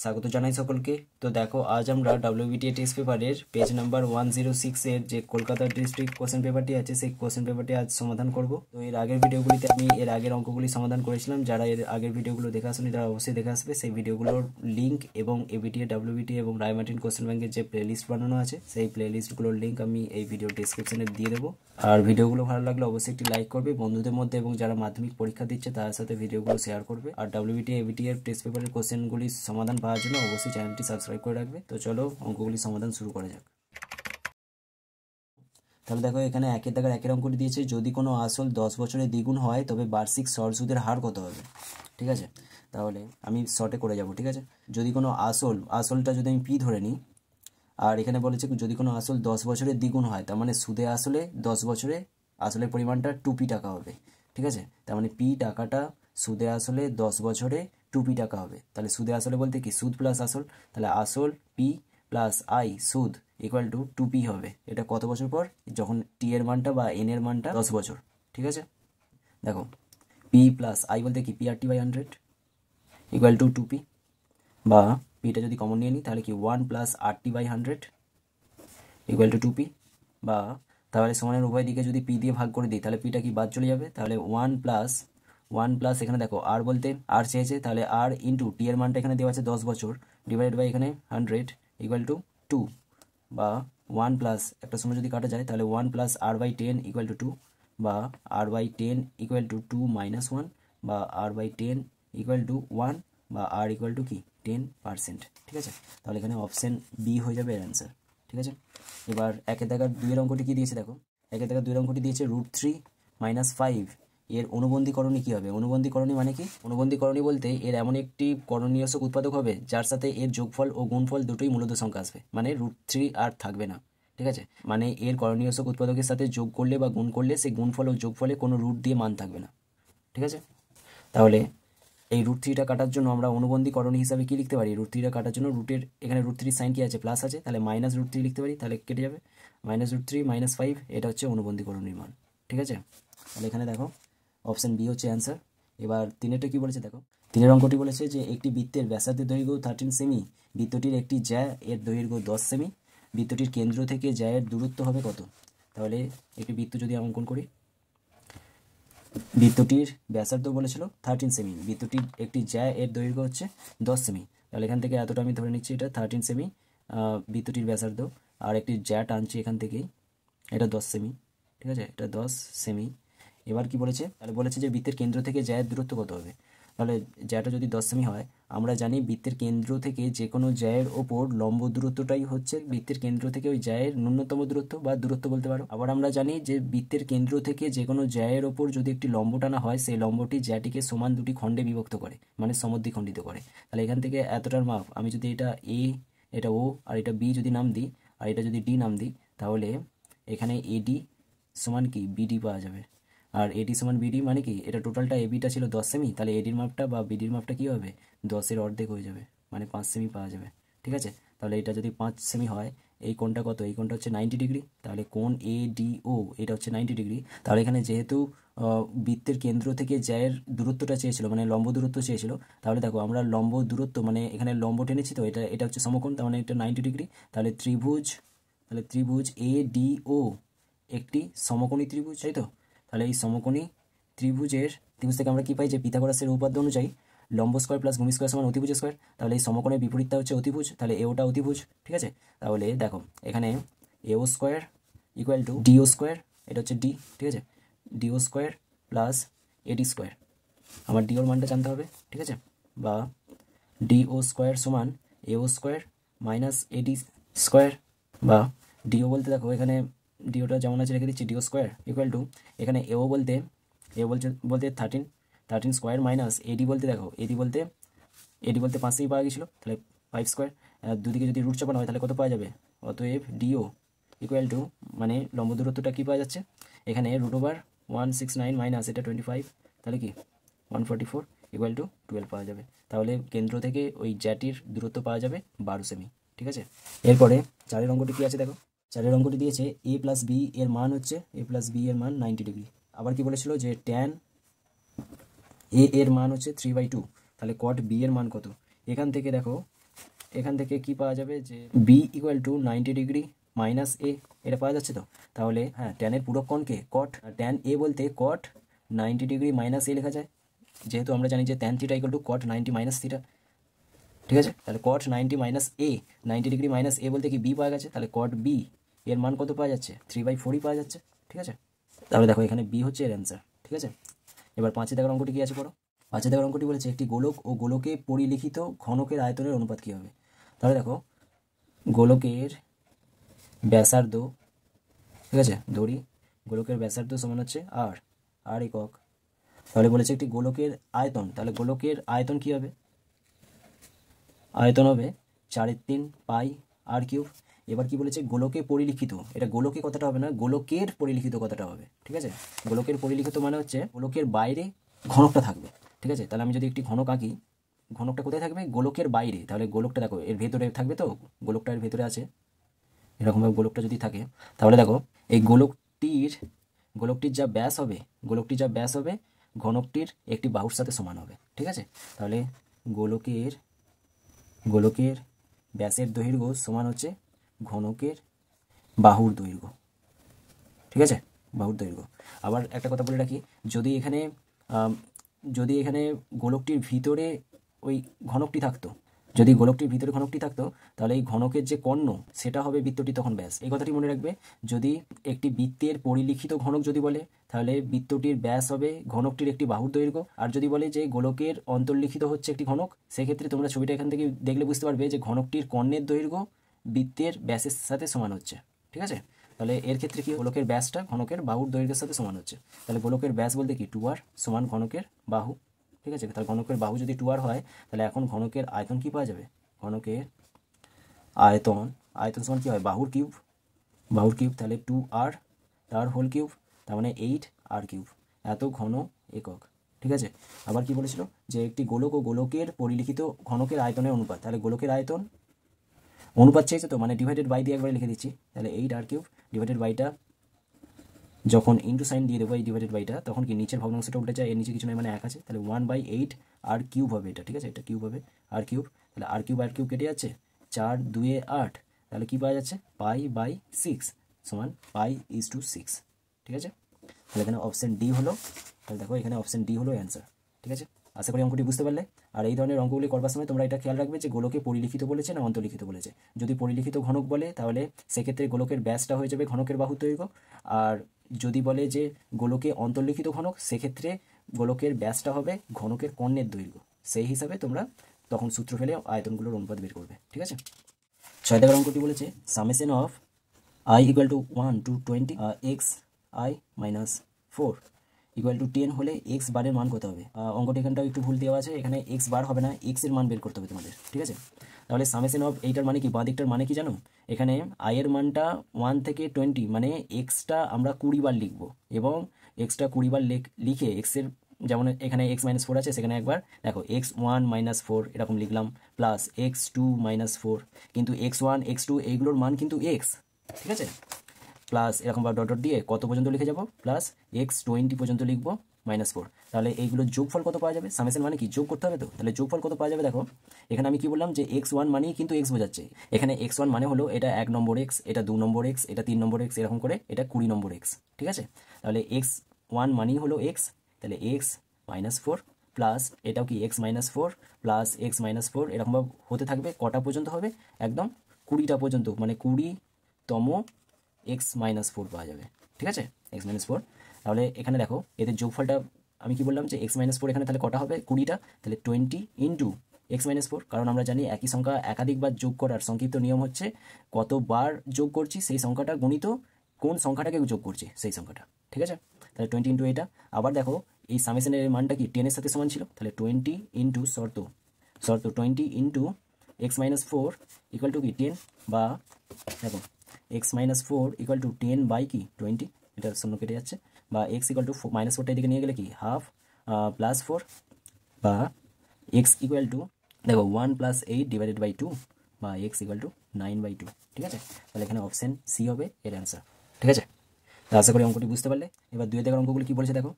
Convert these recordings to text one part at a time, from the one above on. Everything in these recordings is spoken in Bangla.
স্বাগত জানাই সকলকে তো দেখো আজ আমরা ডাব্লিউবিটিএ টেস্ট পেপারের পেজ নাম্বার ওয়ান জিরো সিক্সের যে কলকাতা ডিস্ট্রিক্ট কোশ্চেন পেপারটি আছে সেই কোশ্চেন পেপারটি আজ সমাধান করব তো এর আগের ভিডিওগুলিতে আমি এর আগের অঙ্কগুলি সমাধান করেছিলাম যারা এর আগের ভিডিওগুলো দেখে আসেনি তারা অবশ্যই দেখে আসবে সেই ভিডিওগুলোর লিঙ্ক এবং এবিটিএ ডাব্লিউবিটিএ এবং রায়মার্টিন কোশ্চেন ব্যাঙ্কের যে প্লেলিস্ট বানানো আছে সেই প্লেলিস্টগুলোর লিঙ্ক আমি এই ভিডিও ডিসক্রিপশনে দিয়ে দেবো আর ভিডিওগুলো ভালো লাগলে অবশ্যই একটি লাইক করবে বন্ধুদের মধ্যে এবং যারা মাধ্যমিক পরীক্ষা দিচ্ছে তার সাথে ভিডিওগুলো শেয়ার করবে আর ডাব্লিউবিটিএ এর টেস্ট পেপারের কোয়েশ্চেনগুলি সমাধান পাওয়ার জন্য অবশ্যই চ্যানেলটি সাবস্ক্রাইব করে রাখবে তো চলো অঙ্কগুলি সমাধান শুরু করা যাক তাহলে দেখো এখানে একের দাগের একের অঙ্কটি দিয়েছে যদি কোনো আসল দশ বছরে দ্বিগুণ হয় তবে বার্ষিক সরল সুদের হার কত হবে ঠিক আছে তাহলে আমি শর্টে করে যাব ঠিক আছে যদি কোনো আসল আসলটা যদি আমি পি ধরে নিই আর এখানে বলেছে যদি কোনো আসল দশ বছরে দ্বিগুণ হয় তার মানে সুদে আসলে দশ বছরে আসলের পরিমাণটা টু পি টাকা হবে ঠিক আছে তার মানে পি টাকাটা সুদে আসলে দশ বছরে টু পি টাকা হবে তাহলে সুদে আসলে বলতে কি সুদ প্লাস আসল তাহলে আসল পি প্লাস আই সুদ ইকুয়াল টু টু পি হবে এটা কত বছর পর যখন টি এর মানটা বা এন এর মানটা দশ বছর ঠিক আছে দেখো পি প্লাস আই বলতে কি P R T by hundred equal to two P বা পিটা যদি কমন নিয়ে নিই তাহলে কি one plus R T by hundred equal to two P বা তাহলে সমানের উভয় দিকে যদি পি দিয়ে ভাগ করে দিই তাহলে পিটা কি বাদ চলে যাবে তাহলে ওয়ান প্লাস ওয়ান প্লাস এখানে দেখো আর বলতে আর চেয়েছে তাহলে আর ইন্টু টি এর মানটা এখানে দেওয়া আছে দশ বছর ডিভাইডেড বাই এখানে হান্ড্রেড ইকুয়াল টু টু বা ওয়ান প্লাস একটা সময় যদি কাটা যায় তাহলে one plus R by ten equal to two বা R by ten equal to two minus one বা R by ten equal to one বা আর ইকুয়াল টু কি টেন পার্সেন্ট ঠিক আছে তাহলে এখানে অপশান বি হয়ে যাবে এর অ্যান্সার ঠিক আছে এবার একের দেখা দুইয়ের অঙ্কটি কী দিয়েছে দেখো একের দেখা দুই অঙ্কটি দিয়েছে রুট থ্রি মাইনাস ফাইভ এর অনুবন্ধীকরণী কী হবে অনুবন্ধীকরণী মানে কি অনুবন্ধীকরণী বলতে এর এমন একটি করণীয়সক উৎপাদক হবে যার সাথে এর যোগফল ও গুণফল দুটোই মূলত সংখ্যা আসবে মানে রুট থ্রি আর থাকবে না ঠিক আছে মানে এর করণীয়সক উৎপাদকের সাথে যোগ করলে বা গুণ করলে সেই গুণফল ও যোগফলে কোনো রুট দিয়ে মান থাকবে না ঠিক আছে তাহলে এই রুট থ্রিটা কাটার জন্য আমরা অনুবন্ধীকরণ হিসাবে কী লিখতে পারি রুট থ্রিটা কাটার জন্য রুটের এখানে রুট থ্রি সাইন কি আছে প্লাস আছে তাহলে মাইনাস রুট থ্রি লিখতে পারি তাহলে কেটে যাবে minus root three minus five এটা হচ্ছে অনুবন্ধীকরণীর মান ঠিক আছে তাহলে এখানে দেখো অপশান বি হচ্ছে অ্যান্সার এবার তিনেরটা কি বলেছে দেখো তিনের অঙ্কটি বলেছে যে একটি বৃত্তের ব্যাসার্ধের দৈর্ঘ্য থার্টিন সেমি বৃত্তটির একটি জ্যা এর দৈর্ঘ্য দশ সেমি বৃত্তটির কেন্দ্র থেকে জ্যায়ের দূরত্ব হবে কত তাহলে একটি বৃত্ত যদি অঙ্কন করি বৃত্তটির ব্যাসার্ধ বলেছিল থার্টিন সেমি বৃত্তটির একটি জ্যা এর দৈর্ঘ্য হচ্ছে দশ সেমি তাহলে এখান থেকে এতটা আমি ধরে নিচ্ছি এটা থার্টিন সেমি বৃত্তটির ব্যাসার্ধ আর একটি জ্যা টানছি এখান থেকেই এটা দশ সেমি ঠিক আছে এটা দশ সেমি এবার কি বলেছে তাহলে বলেছে যে বৃত্তের কেন্দ্র থেকে জ্যায়ের দূরত্ব কত হবে তাহলে জ্যাটা যদি দশমী হয় আমরা জানি বৃত্তের কেন্দ্র থেকে যে কোনো জ্যায়ের ওপর লম্ব দূরত্বটাই হচ্ছে বৃত্তের কেন্দ্র থেকে ওই জায়ের ন্যূনতম দূরত্ব বা দূরত্ব বলতে পারো আবার আমরা জানি যে বৃত্তের কেন্দ্র থেকে যে কোনো জ্যায়ের ওপর যদি একটি লম্ব টানা হয় সেই লম্বটি জ্যাটিকে সমান দুটি খণ্ডে বিভক্ত করে মানে খণ্ডিত করে তাহলে এখান থেকে এতটার মাপ আমি যদি এটা এ এটা ও আর এটা বি যদি নাম দিই আর এটা যদি ডি নাম দিই তাহলে এখানে এডি সমান কি বিডি পাওয়া যাবে আর এডি সমান বিডি মানে কি এটা টোটালটা এবিটা ছিল দশ সেমি তাহলে এডির মাপটা বা বিডির মাপটা কী হবে দশের অর্ধেক হয়ে যাবে মানে পাঁচ সেমি পাওয়া যাবে ঠিক আছে তাহলে এটা যদি পাঁচ সেমি হয় এই কোনটা কত এই কোনটা হচ্ছে নাইনটি ডিগ্রি তাহলে কোন এ ডি ও এটা হচ্ছে নাইনটি ডিগ্রি তাহলে এখানে যেহেতু বৃত্তের কেন্দ্র থেকে জ্যায়ের দূরত্বটা চেয়েছিল মানে লম্ব দূরত্ব চেয়েছিল তাহলে দেখো আমরা লম্ব দূরত্ব মানে এখানে লম্ব টেনেছি তো এটা এটা হচ্ছে সমকোণ তার মানে এটা নাইনটি ডিগ্রি তাহলে ত্রিভুজ তাহলে ত্রিভুজ এ ডি ও একটি সমকোণী ত্রিভুজ তাই তো তাহলে এই সমকোণী ত্রিভুজের ত্রিভুজ থেকে আমরা কী পাই যে পিথাগোরাসের উপাদ্য অনুযায়ী লম্ব স্কোয়ার প্লাস ভূমি স্কোয়ার সমান অতিভুজ স্কোয়ার তাহলে এই সমকোণের বিপরীতটা হচ্ছে অতিভুজ তাহলে এওটা অতিভুজ ঠিক আছে তাহলে দেখো এখানে AO square equal to DO square এটা হচ্ছে ডি ঠিক আছে DO square plus AD square আমার ডিওর মানটা জানতে হবে ঠিক আছে বা ডিও স্কোয়ার সমান AO square minus AD square বা ডিও বলতে দেখো এখানে ডিওটা যেমন আছে রেখে দিচ্ছি ডিও স্কোয়ার ইকুয়াল টু এখানে এও বলতে এ বলছে বলতে thirteen thirteen square minus AD বলতে দেখো এডি বলতে এডি বলতে পাঁচ থেকে পাওয়া গেছিলো তাহলে ফাইভ স্কোয়ার দুদিকে যদি রুট চাপানো হয় তাহলে কত পাওয়া যাবে অতএব ডিও ইকুয়াল টু মানে লম্ব দূরত্বটা কী পাওয়া যাচ্ছে এখানে root over one six nine minus এটা টোয়েন্টি ফাইভ তাহলে কি one forty four equal to twelve পাওয়া যাবে তাহলে কেন্দ্র থেকে ওই জ্যাটির দূরত্ব পাওয়া যাবে বারো সেমি ঠিক আছে এরপরে চারের অঙ্গটি কী আছে দেখো চারের অঙ্কটি দিয়েছে এ প্লাস বি এর মান হচ্ছে এ প্লাস বি এর মান নাইনটি ডিগ্রি আবার কি বলেছিল যে ট্যান এ এর মান হচ্ছে থ্রি বাই টু তাহলে কট বি এর মান কত এখান থেকে দেখো এখান থেকে কি পাওয়া যাবে যে B equal to ninety degree minus A এটা পাওয়া যাচ্ছে তো তাহলে হ্যাঁ ট্যানের পুরো কনকে কট ট্যান এ বলতে cot ninety degree minus A লেখা যায় যেহেতু আমরা জানি যে tan theta equal to cot ninety minus theta ঠিক আছে তাহলে cot ninety minus A ninety degree minus A বলতে কি বি পাওয়া গেছে তাহলে কট বি এর মান কত পাওয়া যাচ্ছে থ্রি বাই ফোরই পাওয়া যাচ্ছে ঠিক আছে তাহলে দেখো এখানে বি হচ্ছে এর অ্যান্সার ঠিক আছে এবার পাঁচে দেখার অঙ্কটি কী আছে পড়ো পাঁচে দেখার অঙ্কটি বলেছে একটি গোলক ও গোলকে পরিলিখিত ঘনকের আয়তনের অনুপাত কী হবে তাহলে দেখো গোলকের ব্যাসার্ধ ঠিক আছে দড়ি গোলকের ব্যাসার্ধ সমান হচ্ছে আর আর একক তাহলে বলেছে একটি গোলকের আয়তন তাহলে গোলকের আয়তন কী হবে আয়তন হবে চারের তিন পাই আর কিউব এবার কি বলেছে গোলকে পরিলিখিত এটা গোলকে কথাটা হবে না গোলকের পরিলিখিত কথাটা হবে ঠিক আছে গোলকের পরিলিখিত মানে হচ্ছে গোলকের বাইরে ঘনকটা থাকবে ঠিক আছে তাহলে আমি যদি একটি ঘনক আঁকি ঘনকটা কোথায় থাকবে গোলকের বাইরে তাহলে গোলকটা দেখো এর ভেতরে থাকবে তো গোলকটা এর ভেতরে আছে এরকমভাবে গোলকটা যদি থাকে তাহলে দেখো এই গোলকটির গোলকটির যা ব্যাস হবে গোলকটির যা ব্যাস হবে ঘনকটির একটি বাহুর সাথে সমান হবে ঠিক আছে তাহলে গোলকের গোলকের ব্যাসের দৈর্ঘ্য সমান হচ্ছে ঘনকের বাহুর দৈর্ঘ্য ঠিক আছে বাহুর দৈর্ঘ্য আবার একটা কথা বলে রাখি যদি এখানে যদি এখানে গোলকটির ভিতরে ওই ঘনকটি থাকতো যদি গোলকটির ভিতরে ঘনকটি থাকতো তাহলে এই ঘনকের যে কর্ণ সেটা হবে বৃত্তটি তখন ব্যাস এই কথাটি মনে রাখবে যদি একটি বৃত্তের পরিলিখিত ঘনক যদি বলে তাহলে বৃত্তটির ব্যাস হবে ঘনকটির একটি বাহুর দৈর্ঘ্য আর যদি বলে যে গোলকের অন্তর্লিখিত হচ্ছে একটি ঘনক সেক্ষেত্রে তোমরা ছবিটা এখান থেকে দেখলে বুঝতে পারবে যে ঘনকটির কর্ণের দৈর্ঘ্য বৃত্তের ব্যাসের সাথে সমান হচ্ছে ঠিক আছে তাহলে এর ক্ষেত্রে কি গোলকের ব্যাসটা ঘনকের বাহুর দৈর্ঘ্যের সাথে সমান হচ্ছে তাহলে গোলকের ব্যাস বলতে কি টু আর সমান ঘনকের বাহু ঠিক আছে তাহলে ঘনকের বাহু যদি টু আর হয় তাহলে এখন ঘনকের আয়তন কি পাওয়া যাবে ঘনকের আয়তন আয়তন সমান কী হয় বাহুর কিউব বাহুর কিউব তাহলে টু আর তার হোল কিউব তার মানে এইট আর কিউব এত ঘন একক ঠিক আছে আবার কি বলেছিল যে একটি গোলক ও গোলকের পরিলিখিত ঘনকের আয়তনের অনুপাত তাহলে গোলকের আয়তন অনুপাত চাইছে তো মানে ডিভাইডেড বাই দিয়ে একবারে লিখে দিচ্ছি তাহলে এইট আর কিউব ডিভাইডেড বাইটা যখন ইন্টু সাইন দিয়ে দেবো এই ডিভাইডেড বাইটা তখন কি নিচের ভগ্নাংশটা উঠে যায় এর নিচে কিছু নয় মানে এক আছে তাহলে one by eight R cube হবে এটা ঠিক আছে এটা কিউব হবে আর কিউব তাহলে আর কিউব আর কিউব কেটে যাচ্ছে চার দুয়ে আট তাহলে কী পাওয়া যাচ্ছে পাই বাই সিক্স সমান পাই ইজ টু সিক্স ঠিক আছে তাহলে এখানে অপশান ডি হলো তাহলে দেখো এখানে অপশান ডি হলো অ্যান্সার ঠিক আছে আশা করি অঙ্কটি বুঝতে পারলে আর এই ধরনের অঙ্কগুলি করবার সময় তোমরা এটা খেয়াল রাখবে যে গোলকে পরিলিখিত বলেছে না অন্তলিখিত বলেছে যদি পরিলিখিত ঘনক বলে তাহলে সেক্ষেত্রে গোলকের ব্যাসটা হয়ে যাবে ঘনকের বাহু দৈর্ঘ্য আর যদি বলে যে গোলকে অন্তর্লিখিত ঘনক সেক্ষেত্রে গোলকের ব্যাসটা হবে ঘনকের কর্ণের দৈর্ঘ্য সেই হিসাবে তোমরা তখন সূত্র ফেলে আয়তনগুলোর অনুপাত বের করবে ঠিক আছে ছয় দেখার অঙ্কটি বলেছে summation of I equal to one to twenty X I minus four equal to ten হলে এক্স বারের মান কত হবে অঙ্কটা এখানটাও একটু ভুল দেওয়া আছে এখানে এক্স বার হবে না এক্স এর মান বের করতে হবে তোমাদের ঠিক আছে তাহলে সামেশন অফ এইটার মানে কি বাঁ দিকটার মানে কি জানো এখানে আয়ের মানটা ওয়ান থেকে টোয়েন্টি মানে এক্সটা আমরা কুড়ি বার লিখবো এবং এক্সটা কুড়ি বার লিখে এক্সের যেমন এখানে এক্স মাইনাস ফোর আছে সেখানে একবার দেখো এক্স ওয়ান মাইনাস ফোর এরকম লিখলাম plus X two minus four কিন্তু এক্স ওয়ান এক্স টু এইগুলোর মান কিন্তু এক্স ঠিক আছে প্লাস এরকমভাবে ডট ডট দিয়ে কত পর্যন্ত লিখে যাব প্লাস এক্স টোয়েন্টি পর্যন্ত লিখব মাইনাস ফোর তাহলে এইগুলোর যোগফল কত পাওয়া যাবে সামেশন মানে কি যোগ করতে হবে তো তাহলে যোগফল কত পাওয়া যাবে দেখো এখানে আমি কি বললাম যে এক্স ওয়ান মানেই কিন্তু এক্স বোঝাচ্ছে এখানে এক্স ওয়ান মানে হলো এটা এক নম্বর এক্স এটা দু নম্বর এক্স এটা তিন নম্বর এক্স এরকম করে এটা কুড়ি নম্বর এক্স ঠিক আছে তাহলে এক্স ওয়ান মানেই হলো এক্স তাহলে এক্স মাইনাস ফোর প্লাস এটাও কি X minus four plus X minus four এরকমভাবে হতে থাকবে কটা পর্যন্ত হবে একদম কুড়িটা পর্যন্ত মানে কুড়ি তম এক্স মাইনাস ফোর পাওয়া যাবে ঠিক আছে এক্স মাইনাস ফোর তাহলে এখানে দেখো এদের যোগফলটা আমি কি বললাম যে এক্স মাইনাস ফোর এখানে তাহলে কটা হবে কুড়িটা তাহলে twenty into X minus four কারণ আমরা জানি একই সংখ্যা একাধিকবার যোগ করার সংক্ষিপ্ত নিয়ম হচ্ছে কতবার যোগ করছি সেই সংখ্যাটা গণিত কোন সংখ্যাটাকে যোগ করছে সেই সংখ্যাটা ঠিক আছে তাহলে টোয়েন্টি ইন্টু এটা আবার দেখো এই সামেশনের মানটা কি টেনের সাথে সমান ছিল তাহলে টোয়েন্টি ইন্টু শর্ত শর্ত twenty into X minus four equal to কি টেন বা দেখো X minus four equal to ten by কি টোয়েন্টি এটা শূন্য কেটে যাচ্ছে বা এক্স ইকুয়াল টু মাইনাস ফোরটা এদিকে নিয়ে গেলে কি হাফ প্লাস ফোর বা এক্স ইকুয়াল টু দেখো one plus eight divided by two বা X equal to nine by two ঠিক আছে তাহলে এখানে অপশান সি হবে এর অ্যান্সার ঠিক আছে তা আশা করি অঙ্কটি বুঝতে পারলে এবার দুই দেখার অঙ্কগুলি কী বলেছে দেখো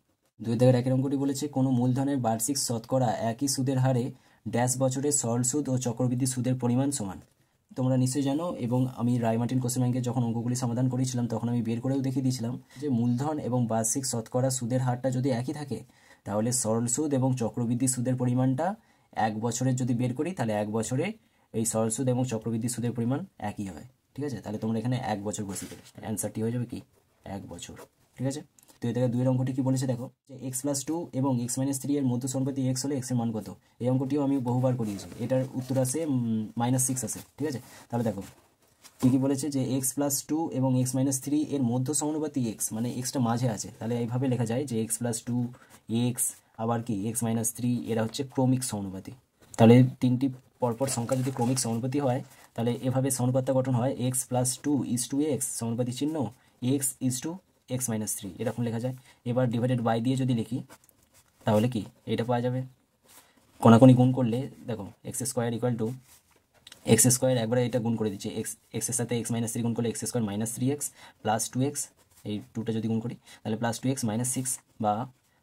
দুই দেখার একের অঙ্কটি বলেছে কোনো মূলধনের বার্ষিক শতকরা একই সুদের হারে ড্যাশ বছরের সরল সুদ ও চক্রবৃদ্ধি সুদের পরিমাণ সমান তোমরা নিশ্চয়ই জানো এবং আমি রায়মার্টিন কোশ্চেন ব্যাংকে যখন অঙ্কগুলি সমাধান করেছিলাম তখন আমি বের করেও দেখিয়ে দিয়েছিলাম যে মূলধন এবং বার্ষিক শতকরা সুদের হারটা যদি একই থাকে তাহলে সরল সুদ এবং চক্রবৃদ্ধি সুদের পরিমাণটা এক বছরের যদি বের করি তাহলে এক বছরে এই সরল সুদ এবং চক্রবৃদ্ধি সুদের পরিমাণ একই হয় ঠিক আছে তাহলে তোমরা এখানে এক বছর বসিয়ে দেবে অ্যান্সারটি হয়ে যাবে কি এক বছর ঠিক আছে তো এদের দুই অঙ্কটি কি বলেছে দেখো যে এক্স প্লাস টু এবং এক্স মাইনাস থ্রি এর মধ্য সম্পত্তি এক্স হলে এক্সের মান কত এই অঙ্কটিও আমি বহুবার করিয়েছি এটার উত্তর আছে মাইনাস সিক্স আছে ঠিক আছে তাহলে দেখো কী কী বলেছে যে এক্স প্লাস টু এবং এক্স মাইনাস থ্রি এর মধ্য সমানুপাতি এক্স মানে এক্সটা মাঝে আছে তাহলে এইভাবে লেখা যায় যে এক্স প্লাস টু এক্স আবার কি এক্স মাইনাস থ্রি এরা হচ্ছে ক্রমিক সমানুপাতি তাহলে তিনটি পরপর সংখ্যা যদি ক্রমিক সমানুপাতি হয় তাহলে এভাবে সমানুপাতটা গঠন হয় X plus two is to X সমানুপাতি চিহ্ন X is to X minus three এরকম লেখা যায় এবার ডিভাইডেড বাই দিয়ে যদি লিখি তাহলে কি এটা পাওয়া যাবে কোনাকোনি গুণ করলে দেখো X square equal to X square একবারে এটা গুণ করে দিচ্ছি এক্স এক্সের সাথে এক্স মাইনাস থ্রি গুণ করলে X square minus three X plus two X এই টুটা যদি গুণ করি তাহলে plus two X minus six বা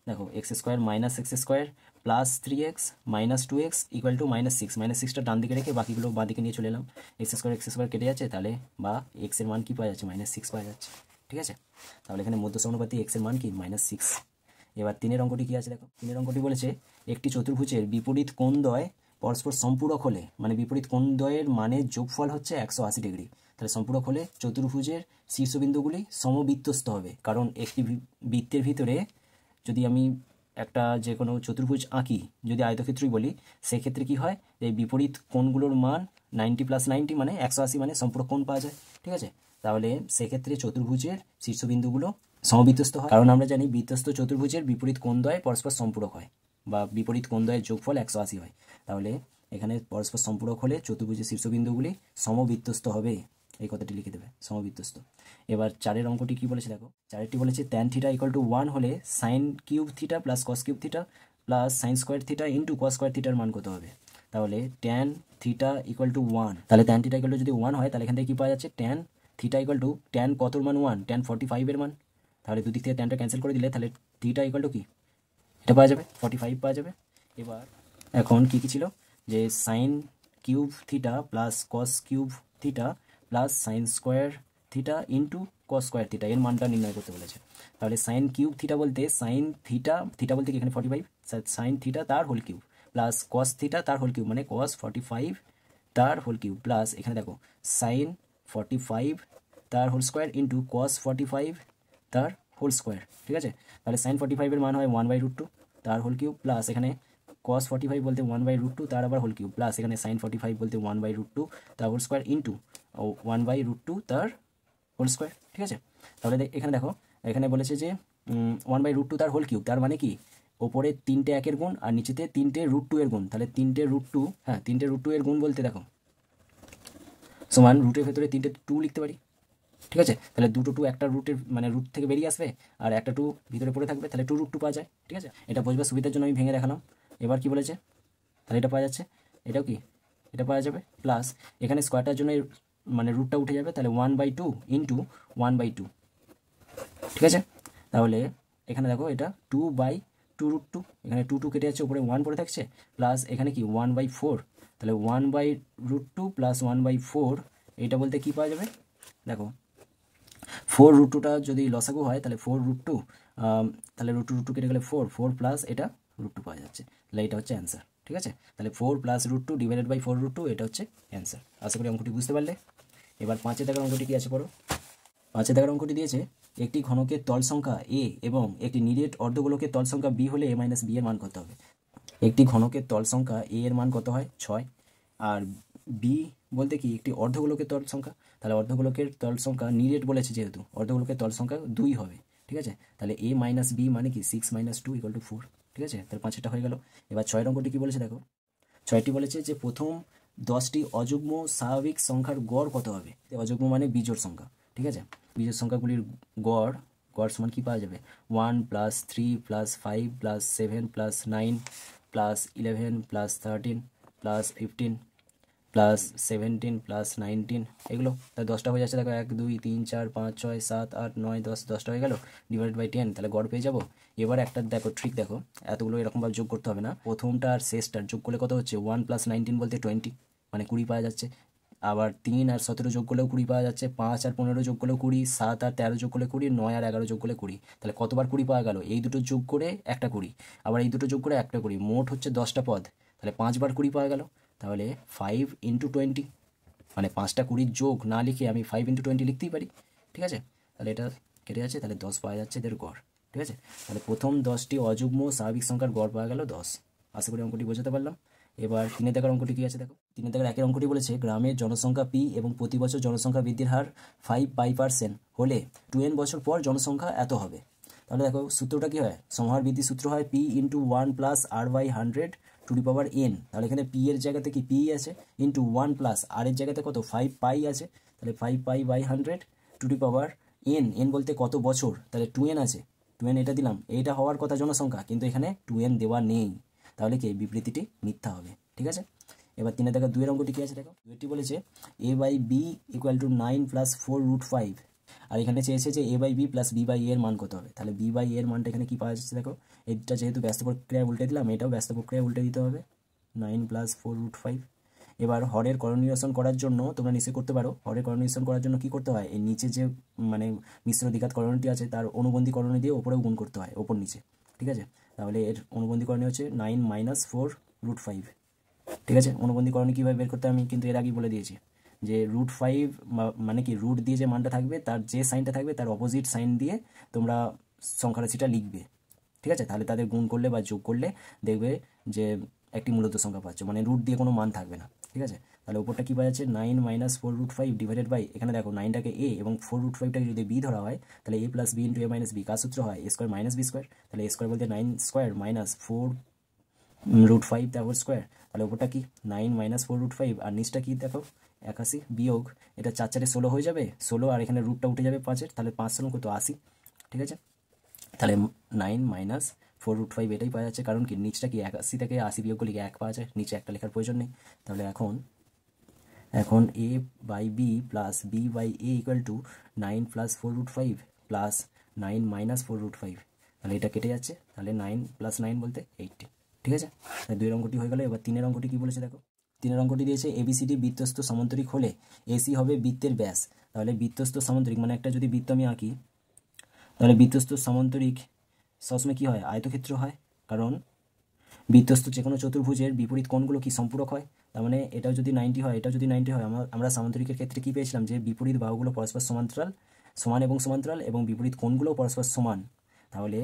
দেখো X square minus X square plus three X minus two X equal to minus six minus সিক্সটা ডান দিকে রেখে বাকিগুলো বাঁ দিকে নিয়ে চলে এলাম এক্স স্কোয়ার এক্স স্কোয়ার কেটে যাচ্ছে তাহলে বা এক্সের মান কী পাওয়া যাচ্ছে মাইনাস সিক্স পাওয়া যাচ্ছে ঠিক আছে তাহলে এখানে মধ্য সমানুপাতি এক্সের মান কি মাইনাস সিক্স এবার তিনের অঙ্কটি কী আছে দেখো তিনের অঙ্কটি বলেছে একটি চতুর্ভুজের বিপরীত কোণ দয় পরস্পর সম্পূরক হলে মানে বিপরীত কোণ দয়ের মানের যোগফল হচ্ছে একশো আশি ডিগ্রি তাহলে সম্পূরক হলে চতুর্ভুজের শীর্ষবিন্দুগুলি সমবিত্তস্ত হবে কারণ একটি বৃত্তের ভিতরে যদি আমি একটা যে কোনো চতুর্ভুজ আঁকি যদি আয়তক্ষেত্রই বলি সেক্ষেত্রে কি হয় এই বিপরীত কোণগুলোর মান নাইনটি প্লাস নাইনটি মানে একশো আশি মানে সম্পূরক কোণ পাওয়া যায় ঠিক আছে তাহলে সেক্ষেত্রে চতুর্ভুজের শীর্ষবিন্দুগুলো সমবিতস্ত হয় কারণ আমরা জানি বিতস্ত চতুর্ভুজের বিপরীত কোন্দয় পরস্পর সম্পূরক হয় বা বিপরীত কোন্দয়ের যোগফল একশো আশি হয় তাহলে এখানে পরস্পর সম্পূরক হলে চতুর্ভুজের শীর্ষবিন্দুগুলি সমবিত্তস্ত হবে এই কথাটি লিখে দেবে সমবিত্তস্ত এবার চারের অঙ্কটি কি বলেছে দেখো চারেরটি বলেছে tan theta equal to one হলে sine cube theta plus cos cube theta plus sine square theta into cos square থিটার মান কত হবে তাহলে tan theta equal to one তাহলে ট্যান থিটা ইকাল টু যদি ওয়ান হয় তাহলে এখান থেকে কী পাওয়া যাচ্ছে tan theta equal to tan কতর মান ওয়ান ট্যান ফর্টি ফাইভের মান তাহলে দুদিক থেকে ট্যানটা ক্যান্সেল করে দিলে তাহলে থিটা ইকাল টু কি এটা পাওয়া যাবে ফর্টি ফাইভ পাওয়া যাবে এবার এখন কি কী ছিল যে sine cube theta plus cos cube theta plus sine square theta into cos square theta এর মানটা নির্ণয় করতে বলেছে তাহলে সাইন কিউব থিটা বলতে সাইন থিটা থিটা বলতে কি এখানে ফর্টি ফাইভ সাইন থিটা তার whole cube plus cos theta তার হোল কিউব মানে কস ফর্টি ফাইভ তার হোল কিউব প্লাস এখানে দেখো সাইন ফর্টি ফাইভ তার whole square into cos forty five তার হোল স্কোয়ার ঠিক আছে তাহলে সাইন ফর্টি ফাইভের মান হয় ওয়ান বাই রুট টু তার হোল কিউব প্লাস এখানে কস ফর্টি ফাইভ বলতে ওয়ান বাই রুট টু তার আবার হোল কিউব প্লাস এখানে সাইন ফর্টি ফাইভ বলতে ওয়ান বাই রুট টু তার whole square into one by root two তার হোল স্কোয়ার ঠিক আছে তাহলে এখানে দেখো এখানে বলেছে যে ওয়ান বাই রুট টু তার হোল কিউব তার মানে কি ওপরে তিনটে একের গুণ আর নিচেতে তিনটে রুট টু এর গুণ তাহলে তিনটে রুট টু হ্যাঁ তিনটে রুট টু এর গুণ বলতে দেখো সমান রুটের ভেতরে তিনটে টু লিখতে পারি ঠিক আছে তাহলে দুটো টু একটা রুটের মানে রুট থেকে বেরিয়ে আসবে আর একটা টু ভিতরে পড়ে থাকবে তাহলে টু রুট টু পাওয়া যায় ঠিক আছে এটা বোঝবার সুবিধার জন্য আমি ভেঙে দেখালাম এবার কি বলেছে তাহলে এটা পাওয়া যাচ্ছে এটাও কি এটা পাওয়া যাবে প্লাস এখানে স্কোয়ারটার জন্য মানে রুটটা উঠে যাবে তাহলে one by two into one by two ঠিক আছে তাহলে এখানে দেখো এটা two by two root two এখানে টু টু কেটে যাচ্ছে উপরে ওয়ান পড়ে থাকছে প্লাস এখানে কি ওয়ান বাই ফোর তাহলে one by root two plus one by four এইটা বলতে কী পাওয়া যাবে দেখো ফোর রুট টুটা যদি লসাগু হয় তাহলে ফোর রুট টু তাহলে রুট টু রুট টু কেটে গেলে ফোর ফোর প্লাস এটা রুট টু পাওয়া যাচ্ছে তাহলে এটা হচ্ছে অ্যান্সার ঠিক আছে তাহলে four plus root two divided by four root two এটা হচ্ছে অ্যান্সার আশা করি অঙ্কটি বুঝতে পারলে এবার পাঁচে থাকার অঙ্কটি কী আছে পড়ো পাঁচে থাকার অঙ্কটি দিয়েছে একটি ঘনকের তল সংখ্যা এ এবং একটি নিরেট অর্ধগোলকের তল সংখ্যা বি হলে এ মাইনাস বি এর মান করতে হবে একটি ঘনকের তল সংখ্যা এ এর মান কত হয় ছয় আর বি বলতে কি একটি অর্ধগোলকের তল সংখ্যা তাহলে অর্ধগোলকের তল সংখ্যা নিরেট বলেছে যেহেতু অর্ধগোলকের তল সংখ্যা দুই হবে ঠিক আছে তাহলে এ মাইনাস বি মানে কি six minus two equal to four ঠিক আছে তাহলে পাঁচটা হয়ে গেল এবার ছয় নম্বরটি কী বলেছে দেখো ছয়টি বলেছে যে প্রথম দশটি অযুগ্ম স্বাভাবিক সংখ্যার গড় কত হবে অযুগ্ম মানে বীজোর সংখ্যা ঠিক আছে বীজোর সংখ্যাগুলির গড় গড় সমান কী পাওয়া যাবে one plus three plus five plus seven plus nine plus eleven plus thirteen plus fifteen plus seventeen plus nineteen এগুলো তাহলে দশটা হয়ে যাচ্ছে দেখো এক দুই তিন চার পাঁচ ছয় সাত আট নয় দশ দশটা হয়ে গেলো ডিভাইড বাই টেন তাহলে গড় পেয়ে যাবো এবার একটা দেখো ট্রিক দেখো এতগুলো এরকমভাবে যোগ করতে হবে না প্রথমটা আর শেষটার যোগ করলে কত হচ্ছে ওয়ান প্লাস নাইনটিন বলতে টোয়েন্টি মানে কুড়ি পাওয়া যাচ্ছে আবার তিন আর সতেরো যোগ করলেও কুড়ি পাওয়া যাচ্ছে পাঁচ আর পনেরো যোগ করলেও কুড়ি সাত আর তেরো যোগ করলে কুড়ি নয় আর এগারো যোগ করলে কুড়ি তাহলে কতবার কুড়ি পাওয়া গেল এই দুটো যোগ করে একটা কুড়ি আবার এই দুটো যোগ করে একটা কুড়ি মোট হচ্ছে দশটা পদ তাহলে পাঁচবার কুড়ি পাওয়া গেল তাহলে ফাইভ ইন্টু টোয়েন্টি মানে পাঁচটা কুড়ির যোগ না লিখে আমি ফাইভ ইন্টু টোয়েন্টি লিখতেই পারি ঠিক আছে তাহলে এটা কেটে যাচ্ছে তাহলে দশ পাওয়া যাচ্ছে এদের গড় ঠিক আছে তাহলে প্রথম দশটি অযুগ্ম স্বাভাবিক সংখ্যার গড় পাওয়া গেল দশ আশা করি অঙ্কটি বোঝাতে পারলাম এবার কিনে দেখার অঙ্কটি কী আছে দেখো তিনি তাদের একের অঙ্কটি বলেছে গ্রামের জনসংখ্যা পি এবং প্রতি বছর জনসংখ্যা বৃদ্ধির হার ফাইভ বাই পার্সেন্ট হলে টুয়েন বছর পর জনসংখ্যা এত হবে তাহলে দেখো সূত্রটা কী হয় সমহার বৃদ্ধি সূত্র হয় P into one plus R by hundred to the power N তাহলে এখানে পি এর জায়গাতে কি পি আছে ইন্টু ওয়ান প্লাস আর এর জায়গাতে কত ফাইভ পাই আছে তাহলে five pi by hundred to the power N N বলতে কত বছর তাহলে টু এন আছে টু এন এটা দিলাম এইটা হওয়ার কথা জনসংখ্যা কিন্তু এখানে টু এন দেওয়া নেই তাহলে কি বিবৃতিটি মিথ্যা হবে ঠিক আছে এবার তিনে দেখা দুয়ের অঙ্কটি কি আছে দেখো দুয়েরটি বলেছে A by B equal to nine plus four root five আর এখানে চেয়েছে যে A by B plus B by এর মান কত হবে তাহলে বি বাই এর মানটা এখানে কী পাওয়া যাচ্ছে দেখো এটা যেহেতু ব্যস্ত প্রক্রিয়া উল্টে দিলাম এটাও ব্যস্ত প্রক্রিয়া উল্টে দিতে হবে nine plus four root five এবার হরের করণীয়সন করার জন্য তোমরা নিশ্চয় করতে পারো হরের করণীয়সন করার জন্য কি করতে হয় এই নিচে যে মানে মিশ্র দ্বিঘাত করণটি আছে তার অনুবন্ধীকরণে দিয়ে ওপরেও গুণ করতে হয় ওপর নিচে ঠিক আছে তাহলে এর অনুবন্ধীকরণে হচ্ছে nine minus four root five ঠিক আছে করণে কীভাবে বের করতে আমি কিন্তু এর আগেই বলে দিয়েছি যে রুট ফাইভ মানে কি রুট দিয়ে যে মানটা থাকবে তার যে সাইনটা থাকবে তার অপোজিট সাইন দিয়ে তোমরা সংখ্যারাশিটা লিখবে ঠিক আছে তাহলে তাদের গুণ করলে বা যোগ করলে দেখবে যে একটি মূলত সংখ্যা পাচ্ছ মানে রুট দিয়ে কোনো মান থাকবে না ঠিক আছে তাহলে ওপরটা কী যাচ্ছে nine minus four root five divided by এখানে দেখো নাইনটাকে এ এবং ফোর রুট ফাইভটাকে যদি বি ধরা হয় তাহলে A plus B into A minus B কাজ সূত্র হয় A square minus B square তাহলে এ স্কোয়ার বলতে nine square minus four root five তারপর স্কোয়ার তাহলে ওপরটা কি nine minus four root five আর নিচটা কি দেখো একাশি বিয়োগ এটা চার চারে ষোলো হয়ে যাবে ষোলো আর এখানে রুটটা উঠে যাবে পাঁচের তাহলে পাঁচ ষোলো কত আশি ঠিক আছে তাহলে nine minus four root five এটাই পাওয়া যাচ্ছে কারণ কি নিচটা কি একাশি থেকে আশি বিয়োগ করলে এক পাওয়া যায় নিচে একটা লেখার প্রয়োজন নেই তাহলে এখন এখন A by B plus B by A equal to nine plus four root five plus nine minus four root five তাহলে এটা কেটে যাচ্ছে তাহলে নাইন প্লাস নাইন বলতে এইটটি ঠিক আছে দুই অঙ্কটি হয়ে গেল এবার তিনের অঙ্কটি কী বলেছে দেখো তিনের অঙ্কটি দিয়েছে এবিসিডি বৃত্তস্ত সমান্তরিক হলে এসি হবে বৃত্তের ব্যাস তাহলে বৃত্তস্ত সামন্তরিক মানে একটা যদি বৃত্ত আমি আঁকি তাহলে বৃত্তস্ত সমান্তরিক সবসময় কী হয় আয়তক্ষেত্র হয় কারণ বৃত্তস্ত যে কোনো চতুর্ভুজের বিপরীত কোণগুলো কি সম্পূরক হয় তার মানে এটাও যদি নাইনটি হয় এটাও যদি নাইনটি হয় আমরা আমরা সামন্তরিকের ক্ষেত্রে কী পেয়েছিলাম যে বিপরীত বাহুগুলো পরস্পর সমান্তরাল সমান এবং সমান্তরাল এবং বিপরীত কোনগুলো পরস্পর সমান তাহলে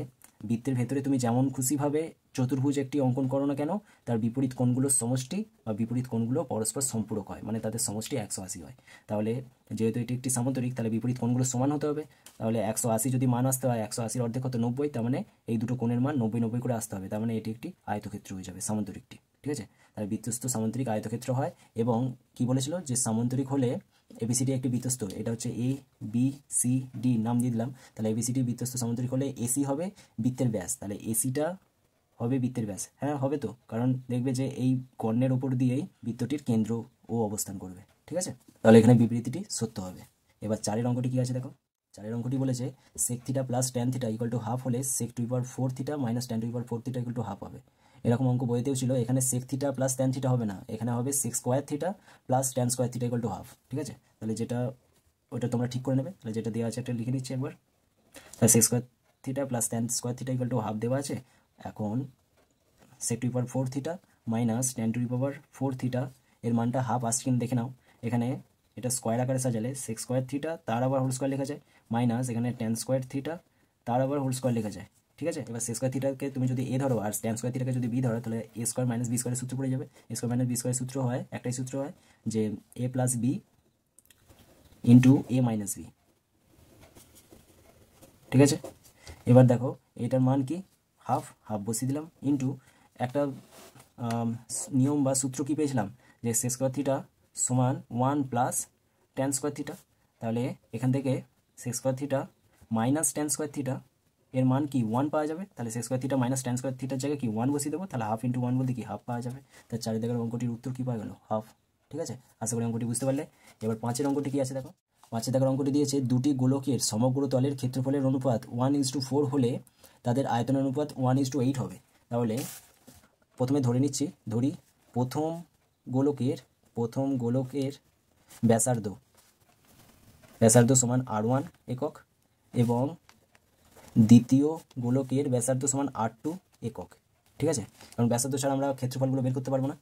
বৃত্তের ভেতরে তুমি যেমন খুশিভাবে চতুর্ভুজ একটি অঙ্কন করো না কেন তার বিপরীত কোণগুলোর সমষ্টি বা বিপরীত কোণগুলো পরস্পর সম্পূরক হয় মানে তাদের সমষ্টি একশো আশি হয় তাহলে যেহেতু এটি একটি সামান্তরিক তাহলে বিপরীত কোণগুলো সমান হতে হবে তাহলে একশো আশি যদি মান আসতে হয় একশো আশির অর্ধেক হতো নব্বই তার মানে এই দুটো কোণের মান নব্বই নব্বই করে আসতে হবে তার মানে এটি একটি আয়তক্ষেত্র হয়ে যাবে সামান্তরিকটি ঠিক আছে তাহলে বৃত্তস্থ সামান্তরিক আয়তক্ষেত্র হয় এবং কি বলেছিল যে সামান্তরিক হলে এবিসিডি একটি বৃত্তস্থ এটা হচ্ছে এ বি সি ডি নাম দিয়ে দিলাম তাহলে এবিসিডি বৃত্তস্থ সামান্তরিক হলে এসি হবে বৃত্তের ব্যাস তাহলে এসিটা হবে বৃত্তের ব্যাস হ্যাঁ হবে তো কারণ দেখবে যে এই কর্ণের ওপর দিয়েই বৃত্তটির কেন্দ্র ও অবস্থান করবে ঠিক আছে তাহলে এখানে বিবৃতিটি সত্য হবে এবার চারের অঙ্কটি কী আছে দেখো চারের অঙ্কটি বলেছে sec theta plus tan theta equal to half হলে sec to power four theta minus tan to power four theta equal to half হবে এরকম অঙ্ক বইতেও ছিল এখানে sec theta plus tan theta হবে না এখানে হবে sec square theta plus tan square theta equal to half ঠিক আছে তাহলে যেটা ওটা তোমরা ঠিক করে নেবে তাহলে যেটা দেওয়া আছে একটা লিখে নিচ্ছি একবার তাহলে sec square theta plus tan square theta equal to half দেওয়া আছে এখন sec to power four theta minus tan to power four theta এর মানটা হাফ আসছে দেখে নাও এখানে এটা স্কোয়ার আকারে সাজালে সিক্স স্কোয়ার থিটা তার আবার হোল স্কোয়ার লেখা যায় মাইনাস এখানে টেন স্কোয়ার থিটা তার আবার হোল স্কোয়ার লেখা যায় ঠিক আছে এবার সে স্কোয়ার থিটাকে তুমি যদি এ ধরো আর টেন স্কোয়ার থিটাকে যদি বি ধরো তাহলে এ স্কোয়ার মাইনাস বি স্কোয়ারের সূত্র পড়ে যাবে এ স্কোয়ার মাইনাস বি স্কোয়ারের সূত্র হয় একটাই সূত্র হয় যে A plus B into A minus B ঠিক আছে এবার দেখো এটার মান কি হাফ হাফ বসিয়ে দিলাম ইন্টু একটা নিয়ম বা সূত্র কি পেয়েছিলাম যে সে স্কোয়ার থিটা সমান one plus tan square theta তাহলে এখান থেকে sec square theta minus tan square theta এর মান কি ওয়ান পাওয়া যাবে তাহলে sec square theta minus tan square থিটার জায়গায় কি ওয়ান বসিয়ে দেবো তাহলে হাফ ইন্টু ওয়ান বলতে কি হাফ পাওয়া যাবে তার চারিদিকের অঙ্কটির উত্তর কী পাওয়া গেল হাফ ঠিক আছে আশা করি অঙ্কটি বুঝতে পারলে এবার পাঁচের অঙ্কটি কী আছে দেখো পাঁচের দেখার অঙ্কটি দিয়েছে দুটি গোলকের সমগ্র তলের ক্ষেত্রফলের অনুপাত ওয়ান ইন্স টু ফোর হলে তাদের আয়তন অনুপাত ওয়ান ইস টু এইট হবে তাহলে প্রথমে ধরে নিচ্ছি ধরি প্রথম গোলকের প্রথম গোলকের ব্যাসার্ধ ব্যাসার্ধ সমান আর ওয়ান একক এবং দ্বিতীয় গোলকের ব্যাসার্ধ সমান আর টু একক ঠিক আছে কারণ ব্যাসার্ধ ছাড়া আমরা ক্ষেত্রফলগুলো বের করতে পারবো না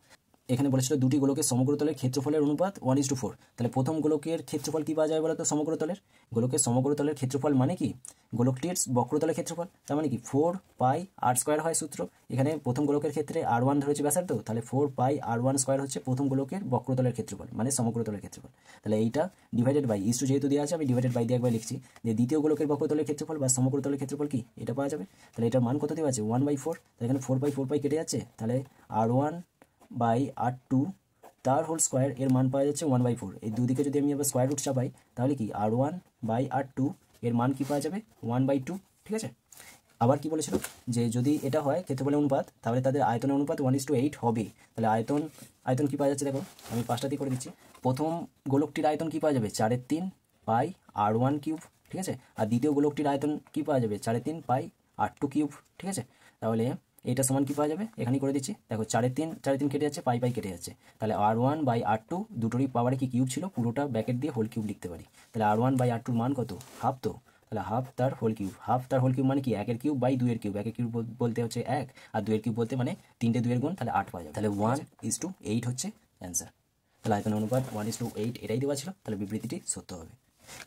এখানে বলেছিল দুটি গোলকের সমগ্রতলের ক্ষেত্রফলের অনুপাত ওয়ান ইস টু ফোর তাহলে প্রথম গোলকের ক্ষেত্রফল কী পাওয়া যায় বলো তো সমগ্রতলের গোলকের সমগ্রতলের ক্ষেত্রফল মানে কি গোলকটির বক্রতলের ক্ষেত্রফল তার মানে কি ফোর পাই আর স্কোয়ার হয় সূত্র এখানে প্রথম গোলকের ক্ষেত্রে আর ওয়ান ধরেছে তো তাহলে four pi r one square হচ্ছে প্রথম গোলকের বক্রতলের ক্ষেত্রফল মানে সমগ্রতলের ক্ষেত্রফল তাহলে এইটা ডিভাইডেড বাই ইস্যু যেহেতু দেওয়া আছে আমি ডিভাইডেড বাই দিয়ে একবার লিখছি যে দ্বিতীয় গোলকের বক্রতলের ক্ষেত্রফল বা সমগ্রতলের ক্ষেত্রফল কি এটা পাওয়া যাবে তাহলে এটার মান কত দেওয়া আছে ওয়ান বাই ফোর তাহলে এখানে ফোর বাই ফোর বাই কেটে যাচ্ছে তাহলে r one by r two তার হোল স্কোয়ার এর মান পাওয়া যাচ্ছে ওয়ান বাই ফোর এই দুদিকে যদি আমি আবার স্কোয়ার রুট চাপাই তাহলে কি r one by r two এর মান কি পাওয়া যাবে ওয়ান বাই টু ঠিক আছে আবার কি বলেছিল যে যদি এটা হয় ক্ষেত্রফলের অনুপাত তাহলে তাদের আয়তনের অনুপাত ওয়ান ইস টু এইট হবে তাহলে আয়তন আয়তন কী পাওয়া যাচ্ছে দেখো আমি পাঁচটাতেই করে দিচ্ছি প্রথম গোলকটির আয়তন কী পাওয়া যাবে চারের তিন পাই আর ওয়ান কিউব ঠিক আছে আর দ্বিতীয় গোলকটির আয়তন কী পাওয়া যাবে চারের তিন পাই আর টু কিউব ঠিক আছে তাহলে এটা সমান কী পাওয়া যাবে এখানেই করে দিচ্ছি দেখো চারের তিন চারের তিন কেটে যাচ্ছে পাই পাই কেটে যাচ্ছে তাহলে r one by r two দুটোরই পাওয়ারে কি কিউব ছিল পুরোটা ব্যাকেট দিয়ে হোল কিউব লিখতে পারি তাহলে আর ওয়ান বাই আর টুর মান কত হাফ তো তাহলে হাফ তার হোল কিউব হাফ তার হোল কিউব মানে কি একের কিউব বাই দুয়ের কিউব একের কিউব বলতে হচ্ছে এক আর দুয়ের কিউব বলতে মানে তিনটে দুয়ের গুণ তাহলে আট পাওয়া যাবে তাহলে ওয়ান ইস টু এইট হচ্ছে অ্যান্সার তাহলে আয়তন অনুপাত ওয়ান ইস টু এইট এটাই দেওয়া ছিল তাহলে বিবৃতিটি সত্য হবে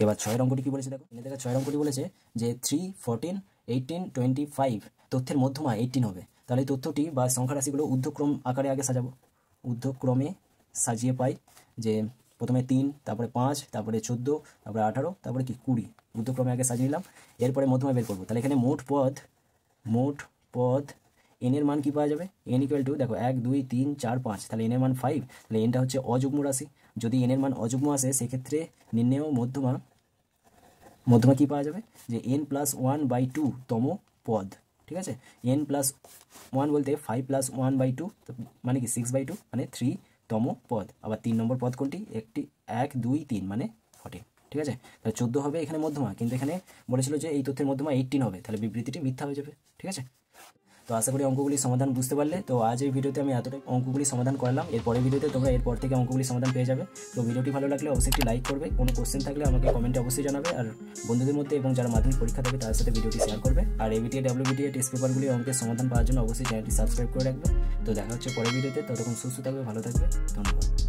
এবার ছয় রঙটি কী বলেছে দেখো এখানে দেখা ছয়ের বলেছে যে three fourteen eighteen twenty five তথ্যের মধ্যমা এইটিন হবে তাহলে এই তথ্যটি বা সংখ্যা রাশিগুলো ঊর্ধ্বক্রম আকারে আগে সাজাবো ঊর্ধ্বক্রমে সাজিয়ে পাই যে প্রথমে তিন তারপরে পাঁচ তারপরে চোদ্দো তারপরে আঠারো তারপরে কি কুড়ি ঊর্ধ্বক্রমে আগে সাজিয়ে নিলাম এরপরে মধ্যমা বের করবো তাহলে এখানে মোট পদ মোট পদ এনের মান কি পাওয়া যাবে এন ইকুয়াল টু দেখো এক দুই তিন চার পাঁচ তাহলে এনের মান ফাইভ তাহলে এনটা হচ্ছে অযুগ্ম রাশি যদি এনের মান অযুগ্ম আসে সেক্ষেত্রে নির্ণয় মধ্যমা মধ্যমা কি পাওয়া যাবে যে n plus one by two তম পদ ঠিক আছে এন প্লাস ওয়ান বলতে five plus one by two মানে কি সিক্স বাই টু মানে থ্রিতম পদ আবার তিন নম্বর পদ কোনটি একটি এক দুই তিন মানে ফোর্টিন ঠিক আছে তাহলে চোদ্দো হবে এখানে মধ্যমা কিন্তু এখানে বলেছিল যে এই তথ্যের মধ্যমা এইটিন হবে তাহলে বিবৃতিটি মিথ্যা হয়ে যাবে ঠিক আছে তো আশা করি অঙ্কগুলি সমাধান বুঝতে পারলে তো আজ এই ভিডিওতে আমি এতটাই অঙ্কগুলি সমাধান করলাম এরপরের ভিডিওতে তোমরা এরপর থেকে অঙ্কগুলি সমাধান পেয়ে যাবে তো ভিডিওটি ভালো লাগলে অবশ্যই একটি লাইক করবে কোনো কোশ্চেন থাকলে আমাকে কমেন্টে অবশ্যই জানাবে আর বন্ধুদের মধ্যে এবং যারা মাধ্যমিক পরীক্ষা থাকে তাদের সাথে ভিডিওটি শেয়ার করবে আর এ এবিটিএ বিটিএ টেস্ট পেপারগুলি অঙ্কের সমাধান পাওয়ার জন্য অবশ্যই চ্যানেলটি সাবস্ক্রাইব করে রাখবে তো দেখা হচ্ছে পরের ভিডিওতে ততক্ষণ সুস্থ থাকবে ভালো থাকবে ধন্যবাদ